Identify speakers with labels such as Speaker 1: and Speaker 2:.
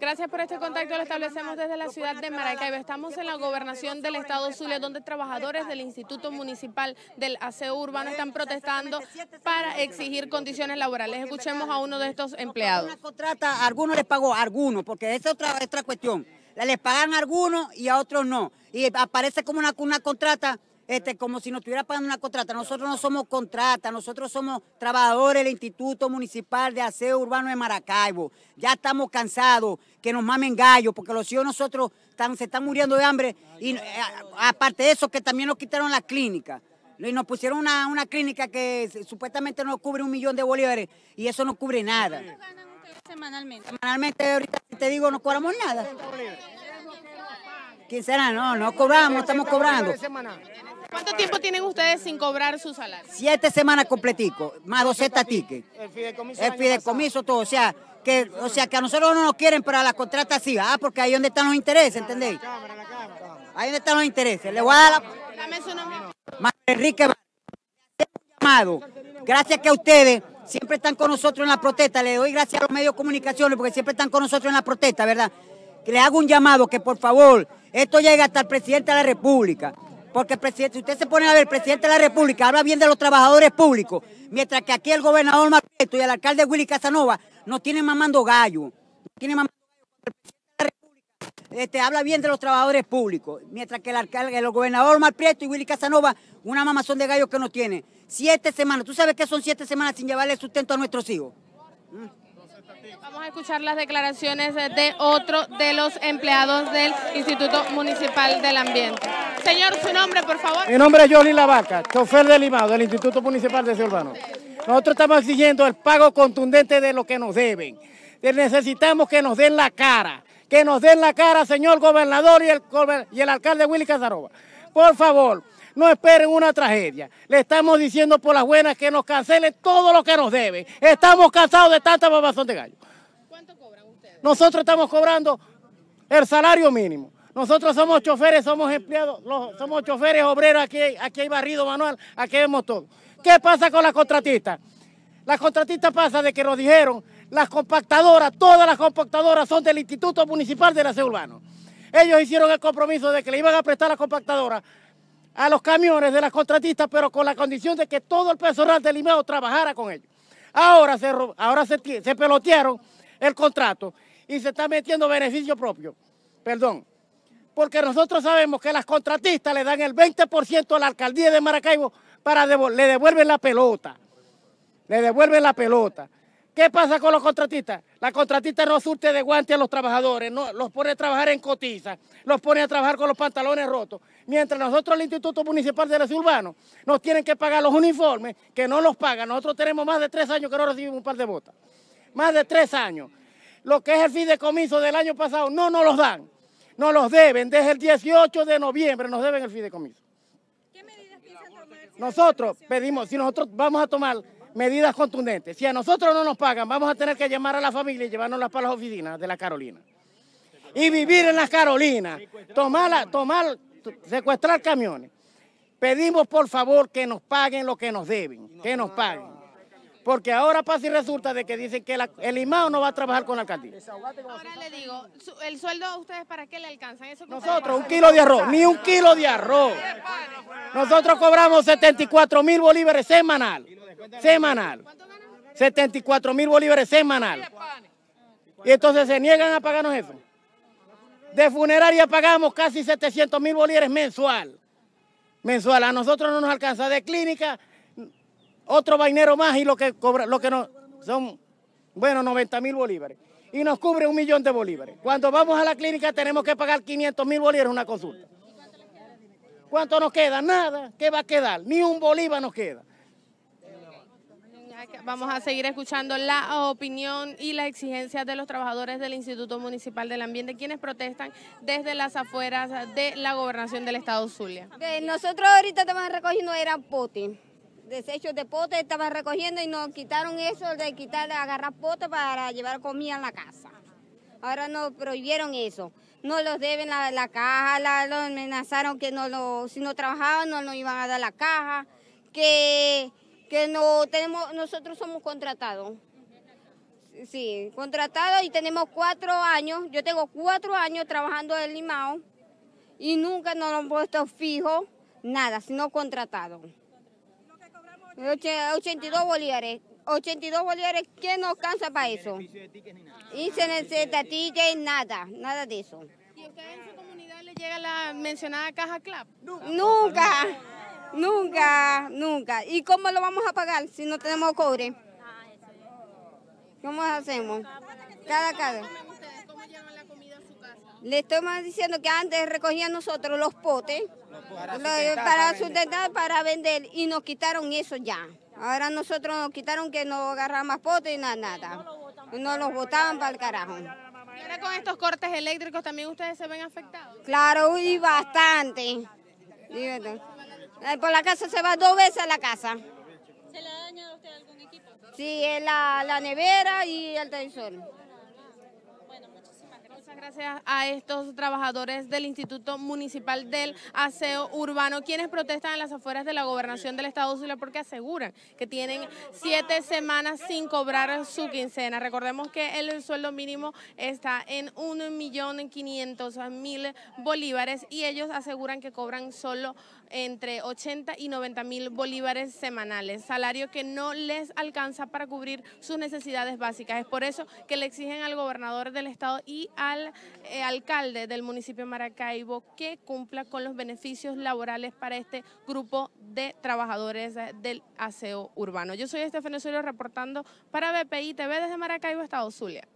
Speaker 1: Gracias por este contacto, lo establecemos desde la ciudad de Maracaibo. Estamos en la gobernación del estado Zulia, donde trabajadores del Instituto Municipal del Aseo Urbano están protestando para exigir
Speaker 2: condiciones laborales. Escuchemos a uno de estos empleados. Contrata, algunos les pagó, algunos, porque esa es otra, otra cuestión. Les pagan a algunos y a otros no. Y aparece como una contrata este, como si nos estuviera pagando una contrata. Nosotros no somos contrata, nosotros somos trabajadores del Instituto Municipal de Aseo Urbano de Maracaibo. Ya estamos cansados que nos mamen gallos, porque los hijos nosotros se están muriendo de hambre. Y eh, aparte de eso, que también nos quitaron la clínica. Y nos pusieron una, una clínica que supuestamente nos cubre un millón de bolívares y eso no cubre nada. Semanalmente. Semanalmente, ahorita te digo, no cobramos nada. ¿Quién será? No, no cobramos, estamos cobrando.
Speaker 1: ¿Cuánto tiempo tienen ustedes sin cobrar su salario?
Speaker 2: Siete semanas completico, más setas tickets. El fideicomiso. El fideicomiso todo, o sea, que, o sea, que a nosotros no nos quieren, pero a las contratas sí. Ah, porque ahí donde están los intereses, ¿entendéis? Ahí donde están los intereses. Le voy a dar la...
Speaker 1: Dame su nombre.
Speaker 2: Enrique llamado. Gracias que a ustedes siempre están con nosotros en la protesta. Le doy gracias a los medios de comunicación porque siempre están con nosotros en la protesta, ¿verdad? Que le hago un llamado que por favor esto llegue hasta el presidente de la República. Porque presidente, si usted se pone a ver, el presidente de la República habla bien de los trabajadores públicos, mientras que aquí el gobernador Marprieto y el alcalde Willy Casanova no tienen mamando gallo. No tienen mamando Este, habla bien de los trabajadores públicos, mientras que el, alcalde, el gobernador Marprieto y Willy Casanova, una mamazón de gallo que no tiene. Siete semanas, ¿tú sabes qué son siete semanas sin llevarle sustento a nuestros hijos?
Speaker 1: Vamos a escuchar las declaraciones de otro de los empleados del Instituto Municipal del Ambiente. Señor, su nombre,
Speaker 3: por favor. Mi nombre es Jolín Lavaca, chofer de Limado, del Instituto Municipal de Ciudadanos. Nosotros estamos exigiendo el pago contundente de lo que nos deben. Necesitamos que nos den la cara, que nos den la cara, señor gobernador y el, alcalde Willy Casaroba. Por favor, no esperen una tragedia. Le estamos diciendo por las buenas que nos cancelen todo lo que nos deben. Estamos cansados de tanta mamazón de gallo. ¿Cuánto cobran ustedes? Nosotros estamos cobrando el salario mínimo. Nosotros somos choferes, somos empleados, somos choferes, obreros, aquí, aquí hay barrido manual, aquí vemos todo. ¿Qué pasa con las contratistas? Las contratistas pasa de que nos dijeron, las compactadoras, todas las compactadoras son del Instituto Municipal de la la Urbano. Ellos hicieron el compromiso de que le iban a prestar las compactadoras a los camiones de las contratistas, pero con la condición de que todo el personal del IMEO trabajara con ellos. Ahora se, ahora se, se pelotearon el contrato y se está metiendo beneficio propio. Perdón, porque nosotros sabemos que las contratistas le dan el 20% a la alcaldía de Maracaibo para le devuelven la pelota. Le devuelven la pelota. ¿Qué pasa con los contratistas? La contratista no surte de guante a los trabajadores, no, los pone a trabajar en cotiza, los pone a trabajar con los pantalones rotos. Mientras nosotros, el Instituto Municipal de los Urbanos nos tienen que pagar los uniformes, que no los pagan. Nosotros tenemos más de tres años que no recibimos un par de botas. Más de tres años. Lo que es el fin de fideicomiso del año pasado no nos los dan nos los deben desde el 18 de noviembre, nos deben el fideicomiso. ¿Qué medidas piensan tomar? Nosotros pedimos, si nosotros vamos a tomar medidas contundentes, si a nosotros no nos pagan, vamos a tener que llamar a la familia y llevárnoslas para las oficinas de la Carolina. Y vivir en la Carolina, tomar, tomar, secuestrar camiones. Pedimos por favor que nos paguen lo que nos deben, que nos paguen. Porque ahora pasa y resulta de que dicen que el IMAO no va a trabajar con la alcaldía.
Speaker 1: Ahora le digo, ¿el sueldo a ustedes para qué le alcanzan? ¿Eso Nosotros, un kilo de arroz, ni un kilo de arroz.
Speaker 3: Nosotros cobramos 74 mil bolívares semanal. Semanal. 74 mil bolívares semanal. Y entonces se niegan a pagarnos eso. De funeraria pagamos casi 700 mil bolívares mensual. Mensual. A nosotros no nos alcanza. De clínica otro vainero más y lo que cobra, lo que nos son, bueno, 90 mil bolívares. Y nos cubre un millón de bolívares. Cuando vamos a la clínica tenemos que pagar 500 mil bolívares una consulta. ¿Cuánto nos queda? Nada. ¿Qué va a quedar? Ni un bolívar nos queda.
Speaker 1: Vamos a seguir escuchando la opinión y las exigencias de los trabajadores del Instituto Municipal del Ambiente, quienes protestan desde las afueras de la gobernación del estado Zulia.
Speaker 4: Nosotros ahorita estamos recogiendo era poti desechos de potes estaban recogiendo y nos quitaron eso de quitar, agarrar potes para llevar comida a la casa. Ahora nos prohibieron eso. No los deben la, la caja, la, los amenazaron que no si no trabajaban no nos iban a dar la caja, que, que no tenemos, nosotros somos contratados. Sí, contratados y tenemos cuatro años, yo tengo cuatro años trabajando en Limao y nunca nos lo han puesto fijo, nada, sino contratado. 82 bolívares. 82 bolívares, ¿quién nos cansa para eso? Y se necesita ticket, nada, nada de eso. ¿Y a en
Speaker 1: su comunidad le llega la mencionada caja CLAP? Nunca,
Speaker 4: nunca, nunca. ¿Y cómo lo vamos a pagar si no tenemos cobre? ¿Cómo hacemos? Cada, cada. Le estamos diciendo que antes recogían nosotros los potes
Speaker 1: para
Speaker 4: sustentar, para, vender y nos quitaron eso ya. Ahora nosotros nos quitaron que no agarramos más potes y nada, nada. No los botaban para el carajo. ¿Y
Speaker 1: ahora con estos cortes eléctricos también ustedes se ven afectados?
Speaker 4: Claro, y bastante. Eh, por la casa se va dos veces a la casa. ¿Se le ha dañado a usted algún equipo?
Speaker 1: Sí, la, la nevera y el televisor gracias a estos trabajadores del Instituto Municipal del Aseo Urbano, quienes protestan en las afueras de la gobernación del Estado de Zulia porque aseguran que tienen siete semanas sin cobrar su quincena. Recordemos que el sueldo mínimo está en 1.500.000 bolívares y ellos aseguran que cobran solo entre 80 y 90 mil bolívares semanales, salario que no les alcanza para cubrir sus necesidades básicas. Es por eso que le exigen al gobernador del estado y al eh, alcalde del municipio de Maracaibo que cumpla con los beneficios laborales para este grupo de trabajadores eh, del aseo urbano. Yo soy Estefan Osorio reportando para BPI TV desde Maracaibo, Estado Zulia.